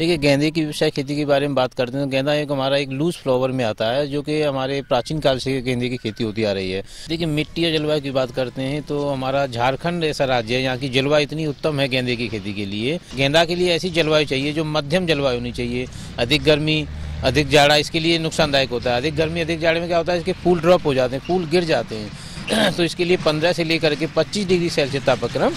देखिए गेंदे की व्यवसाय खेती के बारे में बात करते हैं तो गेंदा एक हमारा एक लूज फ्लावर में आता है जो कि हमारे प्राचीन काल से गेंदे की खेती होती आ रही है देखिए मिट्टी या जलवायु की बात करते हैं तो हमारा झारखंड ऐसा राज्य है यहाँ की जलवायु इतनी उत्तम है गेंदे की खेती के लिए गेंदा के लिए ऐसी जलवायु चाहिए जो मध्यम जलवायु होनी चाहिए अधिक गर्मी अधिक जाड़ा इसके लिए नुकसानदायक होता है अधिक गर्मी अधिक जाड़े में क्या होता है इसके फूल ड्रॉप हो जाते हैं फूल गिर जाते हैं तो इसके लिए पंद्रह से लेकर के पच्चीस डिग्री सेल्सियस तापक्रम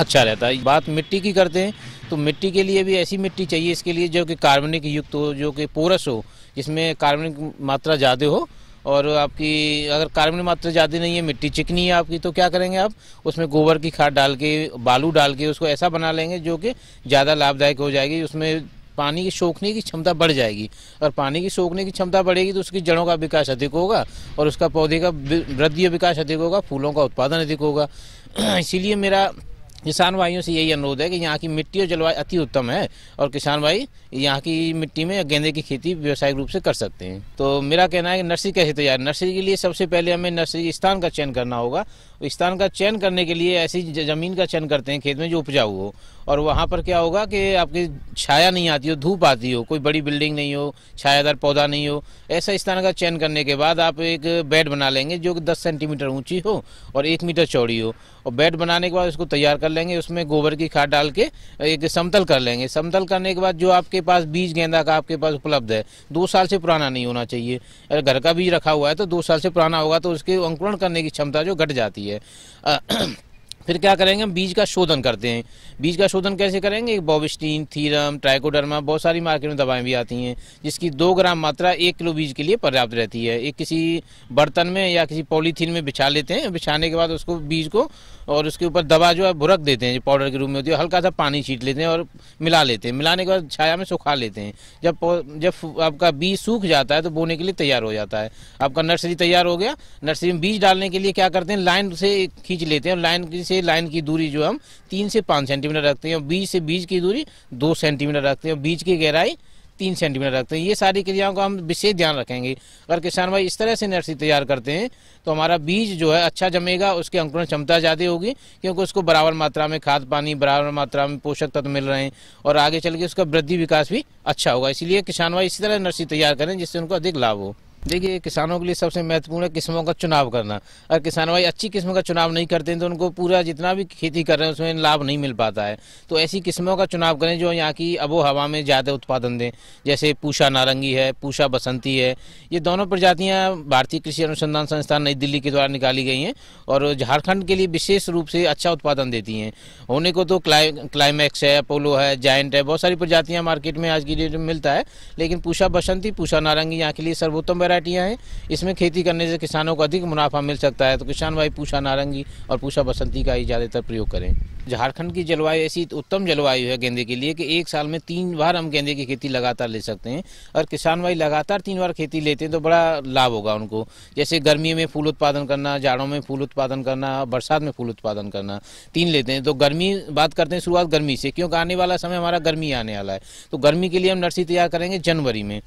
अच्छा रहता है बात मिट्टी की करते हैं तो मिट्टी के लिए भी ऐसी मिट्टी चाहिए इसके लिए जो कि कार्बनिक युक्त हो जो कि पोरस हो जिसमें कार्बनिक मात्रा ज़्यादा हो और आपकी अगर कार्बनिक मात्रा ज़्यादा नहीं है मिट्टी चिकनी है आपकी तो क्या करेंगे आप उसमें गोबर की खाद डाल के बालू डाल के उसको ऐसा बना लेंगे जो कि ज़्यादा लाभदायक हो जाएगी उसमें पानी की सोखने की क्षमता बढ़ जाएगी और पानी की सोखने की क्षमता बढ़ेगी तो उसकी जड़ों का विकास अधिक होगा और उसका पौधे का वृद्धि विकास अधिक होगा फूलों का उत्पादन अधिक होगा इसीलिए मेरा किसान भाइयों से यही अनुरोध है कि यहाँ की मिट्टी और जलवायु अति उत्तम है और किसान भाई यहाँ की मिट्टी में गेंदे की खेती व्यवसायिक रूप से कर सकते हैं तो मेरा कहना है कि नर्सरी कैसे तैयार नर्सरी के लिए सबसे पहले हमें नर्सरी स्थान का चयन करना होगा स्थान का चयन करने के लिए ऐसी ज़मीन का चयन करते हैं खेत में जो उपजाऊ हो और वहाँ पर क्या होगा कि आपकी छाया नहीं आती हो धूप आती हो कोई बड़ी बिल्डिंग नहीं हो छायादार पौधा नहीं हो ऐसा स्थान का चयन करने के बाद आप एक बेड बना लेंगे जो कि दस सेंटीमीटर ऊँची हो और एक मीटर चौड़ी हो और बेड बनाने के बाद उसको तैयार कर लेंगे उसमें गोबर की खाद डाल के एक समतल कर लेंगे समतल करने के बाद जो आपके पास बीज गेंदा का आपके पास उपलब्ध है दो साल से पुराना नहीं होना चाहिए अगर घर का बीज रखा हुआ है तो दो साल से पुराना होगा तो उसके अंकुरण करने की क्षमता जो घट जाती है फिर क्या करेंगे हम बीज का शोधन करते हैं बीज का शोधन कैसे करेंगे बॉबिस्टीन थीरम ट्राइकोडर्मा बहुत सारी मार्केट में दवाएं भी आती हैं जिसकी दो ग्राम मात्रा एक किलो बीज के लिए पर्याप्त रहती है एक किसी बर्तन में या किसी पॉलीथीन में बिछा लेते हैं बिछाने के बाद उसको बीज को और उसके ऊपर दवा जो है भुरक देते हैं जो पाउडर के रूप में होती है हल्का सा पानी छीट लेते हैं और मिला लेते हैं मिलाने के बाद छाया में सुखा लेते हैं जब जब आपका बीज सूख जाता है तो बोने के लिए तैयार हो जाता है आपका नर्सरी तैयार हो गया नर्सरी में बीज डालने के लिए क्या करते हैं लाइन से खींच लेते हैं और लाइन किसी से लाइन की दूरी जो हम तीन से पाँच सेंटीमीटर रखते हैं बीज से बीज की दूरी दो सेंटीमीटर रखते हैं बीज की गहराई तीन सेंटीमीटर रखते हैं ये सारी क्रियाओं का हम विशेष ध्यान रखेंगे अगर किसान भाई इस तरह से नर्सरी तैयार करते हैं तो हमारा बीज जो है अच्छा जमेगा उसकी अंकुरण क्षमता ज़्यादा होगी क्योंकि उसको बराबर मात्रा में खाद पानी बराबर मात्रा में पोषक तत्व मिल रहे हैं और आगे चल के उसका वृद्धि विकास भी अच्छा होगा इसलिए किसान भाई इसी तरह नर्सरी तैयार करें जिससे उनको अधिक लाभ हो देखिए किसानों के लिए सबसे महत्वपूर्ण है किस्मों का चुनाव करना अगर किसान भाई अच्छी किस्म का चुनाव नहीं करते हैं तो उनको पूरा जितना भी खेती कर रहे हैं उसमें लाभ नहीं मिल पाता है तो ऐसी किस्मों का चुनाव करें जो यहाँ की अबो हवा में ज़्यादा उत्पादन दें जैसे पूषा नारंगी है पूषा बसंती है ये दोनों प्रजातियाँ भारतीय कृषि अनुसंधान संस्थान नई दिल्ली के द्वारा निकाली गई हैं और झारखंड के लिए विशेष रूप से अच्छा उत्पादन देती हैं होने को तो क्लाइमैक्स है अपोलो है जाइंट है बहुत सारी प्रजातियाँ मार्केट में आज की डेट में मिलता है लेकिन पूषा बसंती पूषा नारंगी यहाँ के लिए सर्वोत्तम वैरायटियाँ हैं इसमें खेती करने से किसानों को अधिक मुनाफा मिल सकता है तो किसान भाई पूषा नारंगी और पूषा बसंती का ही ज़्यादातर प्रयोग करें झारखंड की जलवायु ऐसी उत्तम जलवायु है गेंदे के लिए कि एक साल में तीन बार हम गेंदे की खेती लगातार ले सकते हैं और किसान भाई लगातार तीन बार खेती लेते हैं तो बड़ा लाभ होगा उनको जैसे गर्मी में फूल उत्पादन करना जाड़ों में फूल उत्पादन करना बरसात में फूल उत्पादन करना तीन लेते हैं तो गर्मी बात करते हैं शुरुआत गर्मी से क्योंकि आने वाला समय हमारा गर्मी आने वाला है तो गर्मी के लिए हम नर्सरी तैयार करेंगे जनवरी में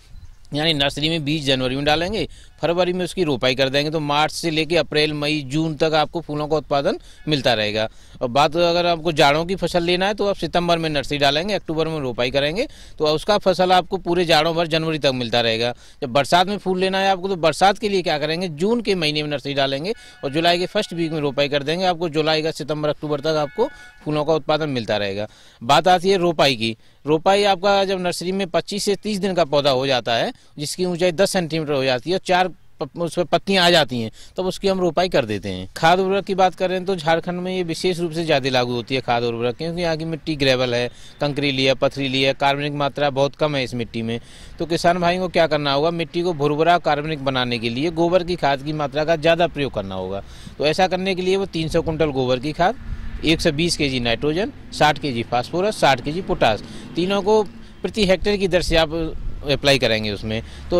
यानी नर्सरी में बीज जनवरी में डालेंगे फरवरी में उसकी रोपाई कर देंगे तो मार्च से लेके अप्रैल मई जून तक आपको फूलों का उत्पादन मिलता रहेगा और बात अगर आपको जाड़ों की फसल लेना है तो आप सितंबर में नर्सरी डालेंगे अक्टूबर में रोपाई करेंगे तो उसका फसल आपको पूरे जाड़ों भर जनवरी तक मिलता रहेगा जब बरसात में फूल लेना है आपको तो बरसात के लिए क्या करेंगे जून के महीने में नर्सरी डालेंगे और जुलाई के फर्स्ट वीक में रोपाई कर देंगे आपको जुलाई का सितंबर अक्टूबर तक आपको फूलों का उत्पादन मिलता रहेगा बात आती है रोपाई की रोपाई आपका जब नर्सरी में 25 से 30 दिन का पौधा हो जाता है जिसकी ऊंचाई 10 सेंटीमीटर हो जाती है और चार उस पर पत्तियाँ आ जाती हैं तब तो उसकी हम रोपाई कर देते हैं खाद उर्वरक की बात करें तो झारखंड में ये विशेष रूप से ज़्यादा लागू होती है खाद उर्वरक क्योंकि यहाँ की मिट्टी ग्रेवल है कंकरीली है पथरीली है कार्बनिक मात्रा बहुत कम है इस मिट्टी में तो किसान भाई को क्या करना होगा मिट्टी को भुरभुरा कार्बनिक बनाने के लिए गोबर की खाद की मात्रा का ज़्यादा प्रयोग करना होगा तो ऐसा करने के लिए वो तीन कुंटल गोबर की खाद 120 K G nitrogen 60 K G phosphorus 60 K G potash तीनों को प्रति हेक्टेयर की दर से आप अप्लाई करेंगे उसमें तो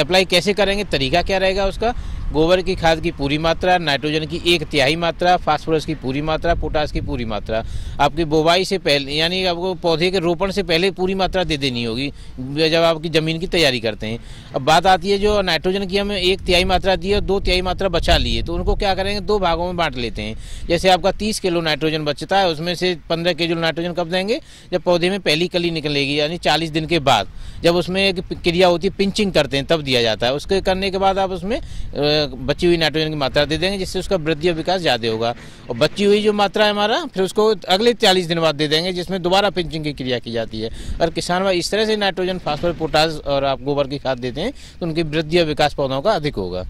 अप्लाई कैसे करेंगे तरीका क्या रहेगा उसका गोबर की खाद की पूरी मात्रा नाइट्रोजन की एक तिहाई मात्रा फास्फोरस की पूरी मात्रा पोटास की पूरी मात्रा आपकी बोवाई से पहले यानी आपको पौधे के रोपण से पहले पूरी मात्रा दे देनी होगी जब आपकी ज़मीन की तैयारी करते हैं अब बात आती है जो नाइट्रोजन की हमें एक तिहाई मात्रा दी है दो तिहाई मात्रा बचा ली है तो उनको क्या करेंगे दो भागों में बांट लेते हैं जैसे आपका तीस किलो नाइट्रोजन बचता है उसमें से पंद्रह के नाइट्रोजन कब देंगे जब पौधे में पहली कली निकलेगी यानी चालीस दिन के बाद जब उसमें एक क्रिया होती है पिंचिंग करते हैं तब दिया जाता है उसके करने के बाद आप उसमें बची हुई नाइट्रोजन की मात्रा दे देंगे जिससे उसका वृद्धि और विकास ज़्यादा होगा और बची हुई जो मात्रा है हमारा फिर उसको अगले चालीस दिन बाद दे देंगे जिसमें दोबारा पिंचिंग की क्रिया की जाती है और किसान भाई इस तरह से नाइट्रोजन फास्फोर पोटास और आप गोबर की खाद देते हैं तो उनकी वृद्धि और विकास पौधों का अधिक होगा